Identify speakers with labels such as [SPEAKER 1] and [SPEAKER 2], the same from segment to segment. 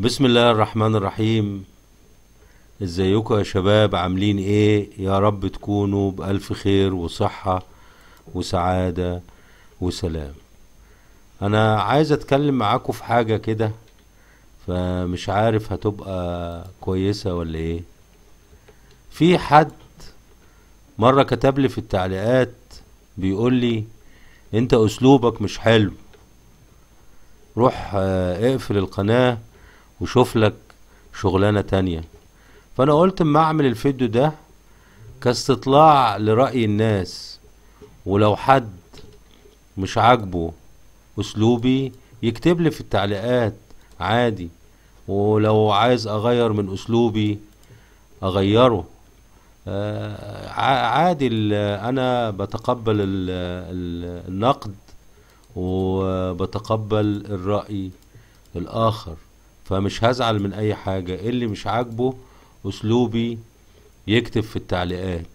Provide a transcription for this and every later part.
[SPEAKER 1] بسم الله الرحمن الرحيم ازيكم يا شباب عاملين ايه يا رب تكونوا بألف خير وصحة وسعادة وسلام انا عايز اتكلم معاكم في حاجة كده فمش عارف هتبقى كويسة ولا ايه في حد مرة كتبلي في التعليقات بيقول لي انت اسلوبك مش حلو روح آه، اقفل القناه وشوف لك شغلانة تانية فأنا قلت اما أعمل الفيديو ده كاستطلاع لرأي الناس ولو حد مش عاجبه أسلوبي يكتب لي في التعليقات عادي ولو عايز أغير من أسلوبي أغيره آه عادي أنا بتقبل النقد وبتقبل الرأي الآخر فمش هزعل من اي حاجة اللي مش عاجبه اسلوبي يكتب في التعليقات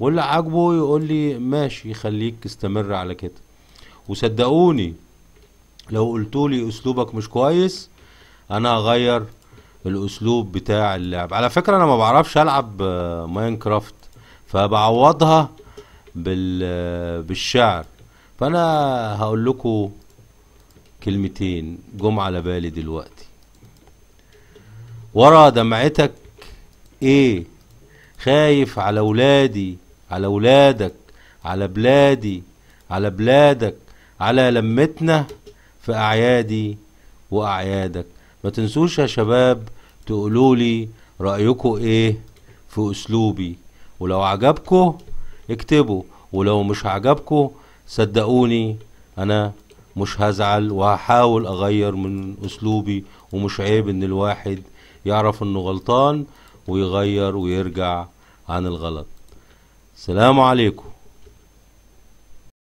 [SPEAKER 1] واللي عاجبه يقول لي ماشي خليك استمر على كده وصدقوني لو قلتولي اسلوبك مش كويس انا هغير الاسلوب بتاع اللعب على فكره انا ما بعرفش العب ماينكرافت فبعوضها بال بالشعر فانا هقول لكم كلمتين جم على بالي دلوقتي ورا دمعتك ايه خايف على ولادي على ولادك على بلادي على بلادك على لمتنا في اعيادي واعيادك ما تنسوش يا شباب تقولولي رأيكوا ايه في اسلوبي ولو عجبكوا اكتبوا ولو مش عجبكوا صدقوني انا مش هزعل وهحاول اغير من اسلوبي ومش عيب ان الواحد يعرف انه غلطان ويغير ويرجع عن الغلط السلام عليكم